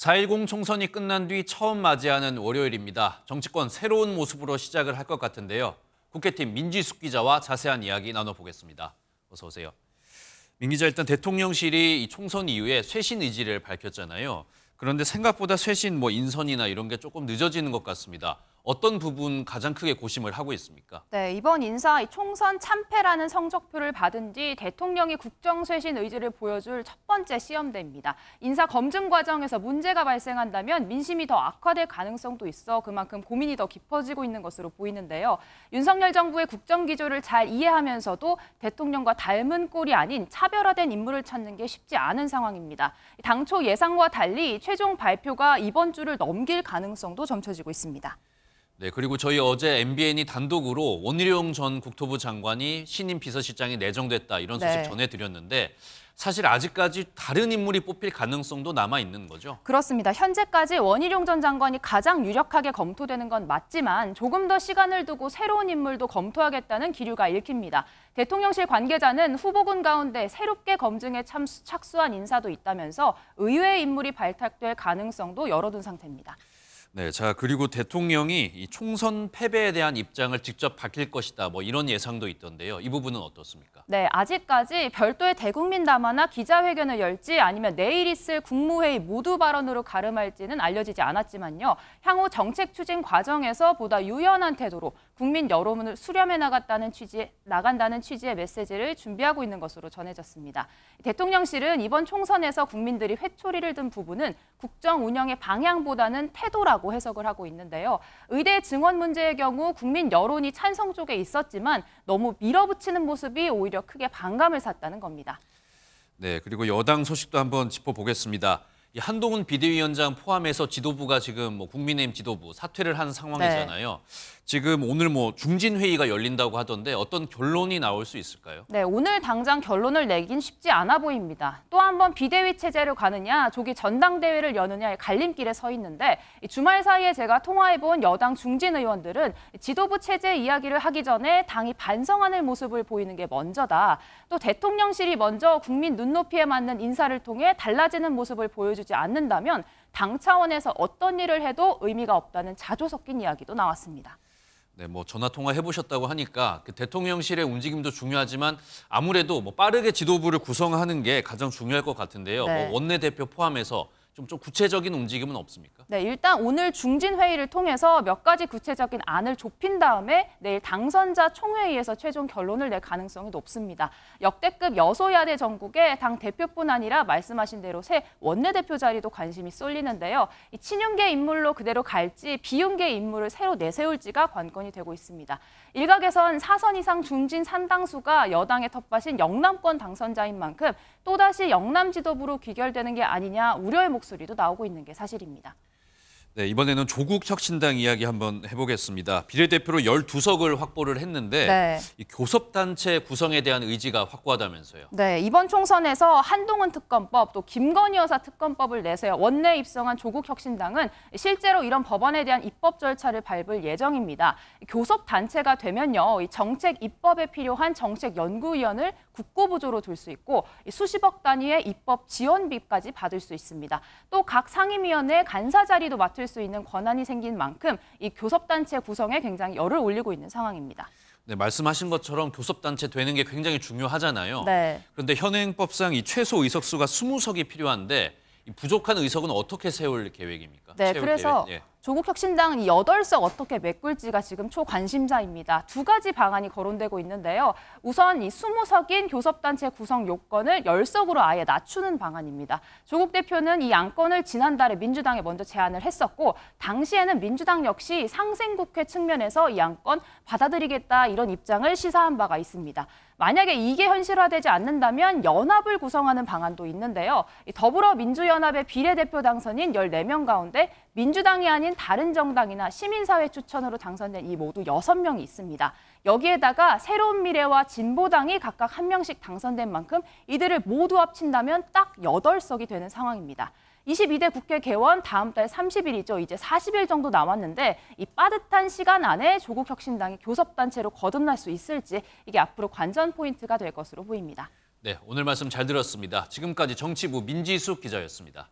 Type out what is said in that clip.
4.10 총선이 끝난 뒤 처음 맞이하는 월요일입니다. 정치권 새로운 모습으로 시작을 할 것 같은데요. 국회팀 민지숙 기자와 자세한 이야기 나눠보겠습니다. 어서 오세요. 민 기자 일단 대통령실이 총선 이후에 쇄신 의지를 밝혔잖아요. 그런데 생각보다 쇄신 뭐 인선이나 이런 게 조금 늦어지는 것 같습니다. 어떤 부분 가장 크게 고심을 하고 있습니까? 네, 이번 인사 총선 참패라는 성적표를 받은 뒤 대통령이 국정쇄신 의지를 보여줄 첫 번째 시험대입니다. 인사 검증 과정에서 문제가 발생한다면 민심이 더 악화될 가능성도 있어 그만큼 고민이 더 깊어지고 있는 것으로 보이는데요. 윤석열 정부의 국정 기조를 잘 이해하면서도 대통령과 닮은 꼴이 아닌 차별화된 인물을 찾는 게 쉽지 않은 상황입니다. 당초 예상과 달리 최종 발표가 이번 주를 넘길 가능성도 점쳐지고 있습니다. 네, 그리고 저희 어제 MBN이 단독으로 원희룡 전 국토부 장관이 신임 비서실장이 내정됐다 이런 소식 네. 전해드렸는데 사실 아직까지 다른 인물이 뽑힐 가능성도 남아 있는 거죠. 그렇습니다. 현재까지 원희룡 전 장관이 가장 유력하게 검토되는 건 맞지만 조금 더 시간을 두고 새로운 인물도 검토하겠다는 기류가 읽힙니다. 대통령실 관계자는 후보군 가운데 새롭게 검증에 참수, 착수한 인사도 있다면서 의외의 인물이 발탁될 가능성도 열어둔 상태입니다. 네, 자 그리고 대통령이 총선 패배에 대한 입장을 직접 밝힐 것이다. 뭐 이런 예상도 있던데요. 이 부분은 어떻습니까? 네, 아직까지 별도의 대국민 담화나 기자회견을 열지 아니면 내일 있을 국무회의 모두 발언으로 가름할지는 알려지지 않았지만요. 향후 정책 추진 과정에서 보다 유연한 태도로 국민 여러분을 수렴해 나갔다는 취지 나간다는 취지의 메시지를 준비하고 있는 것으로 전해졌습니다. 대통령실은 이번 총선에서 국민들이 회초리를 든 부분은 국정 운영의 방향보다는 태도라고 해석을 하고 있는데요. 의대 증원 문제의 경우 국민 여론이 찬성 쪽에 있었지만 너무 밀어붙이는 모습이 오히려 크게 반감을 샀다는 겁니다. 네, 그리고 여당 소식도 한번 짚어보겠습니다. 한동훈 비대위원장 포함해서 지도부가 지금 뭐 국민의힘 지도부 사퇴를 한 상황이잖아요. 네. 지금 오늘 뭐 중진 회의가 열린다고 하던데 어떤 결론이 나올 수 있을까요? 네, 오늘 당장 결론을 내긴 쉽지 않아 보입니다. 또 한 번 비대위 체제로 가느냐, 조기 전당대회를 여느냐의 갈림길에 서 있는데 주말 사이에 제가 통화해 본 여당 중진 의원들은 지도부 체제 이야기를 하기 전에 당이 반성하는 모습을 보이는 게 먼저다. 또 대통령실이 먼저 국민 눈높이에 맞는 인사를 통해 달라지는 모습을 보여주 보여주지 않는다면 당 차원에서 어떤 일을 해도 의미가 없다는 자조 섞인 이야기도 나왔습니다. 네, 뭐 전화 통화 해보셨다고 하니까 그 대통령실의 움직임도 중요하지만 아무래도 뭐 빠르게 지도부를 구성하는 게 가장 중요할 것 같은데요. 뭐 네. 뭐 원내 대표 포함해서 좀, 좀 구체적인 움직임은 없습니까? 네, 일단 오늘 중진 회의를 통해서 몇 가지 구체적인 안을 좁힌 다음에 내일 당선자 총회의에서 최종 결론을 낼 가능성이 높습니다. 역대급 여소야대 전국에 당 대표뿐 아니라 말씀하신 대로 새 원내대표 자리도 관심이 쏠리는데요. 이 친윤계 인물로 그대로 갈지 비윤계 인물을 새로 내세울지가 관건이 되고 있습니다. 일각에선 사선 이상 중진 산당수가 여당의 텃밭인 영남권 당선자인 만큼 또다시 영남 지도부로 귀결되는 게 아니냐 우려의 목소리 목소리도 나오고 있는 게 사실입니다. 네, 이번에는 조국 혁신당 이야기 한번 해보겠습니다. 비례대표로 12석을 확보를 했는데 네. 이 교섭단체 구성에 대한 의지가 확고하다면서요. 네, 이번 총선에서 한동훈 특검법 또 김건희 여사 특검법을 내세요. 원내 입성한 조국 혁신당은 실제로 이런 법안에 대한 입법 절차를 밟을 예정입니다. 교섭단체가 되면요. 정책 입법에 필요한 정책 연구위원을 국고보조로 둘 수 있고 수십억 단위의 입법 지원비까지 받을 수 있습니다. 또 각 상임위원회 간사 자리도 맡을 수 있는 권한이 생긴 만큼 이 교섭단체 구성에 굉장히 열을 올리고 있는 상황입니다. 네, 말씀하신 것처럼 교섭단체 되는 게 굉장히 중요하잖아요. 네. 그런데 현행법상 이 최소 의석수가 20석이 필요한데 부족한 의석은 어떻게 세울 계획입니까? 네, 그래서 계획? 예. 조국 혁신당은 8석 어떻게 메꿀지가 지금 초관심사입니다. 두 가지 방안이 거론되고 있는데요. 우선 이 20석인 교섭단체 구성 요건을 10석으로 아예 낮추는 방안입니다. 조국 대표는 이 안건을 지난달에 민주당에 먼저 제안을 했었고 당시에는 민주당 역시 상생국회 측면에서 이 안건 받아들이겠다 이런 입장을 시사한 바가 있습니다. 만약에 이게 현실화되지 않는다면 연합을 구성하는 방안도 있는데요. 더불어민주연합의 비례대표 당선인 14명 가운데 민주당이 아닌 다른 정당이나 시민사회 추천으로 당선된 이 모두 6명이 있습니다. 여기에다가 새로운 미래와 진보당이 각각 한명씩 당선된 만큼 이들을 모두 합친다면 딱 8석이 되는 상황입니다. 22대 국회 개원 다음 달 30일이죠. 이제 40일 정도 남았는데 이 빠듯한 시간 안에 조국 혁신당이 교섭단체로 거듭날 수 있을지 이게 앞으로 관전 포인트가 될 것으로 보입니다. 네, 오늘 말씀 잘 들었습니다. 지금까지 정치부 민지숙 기자였습니다.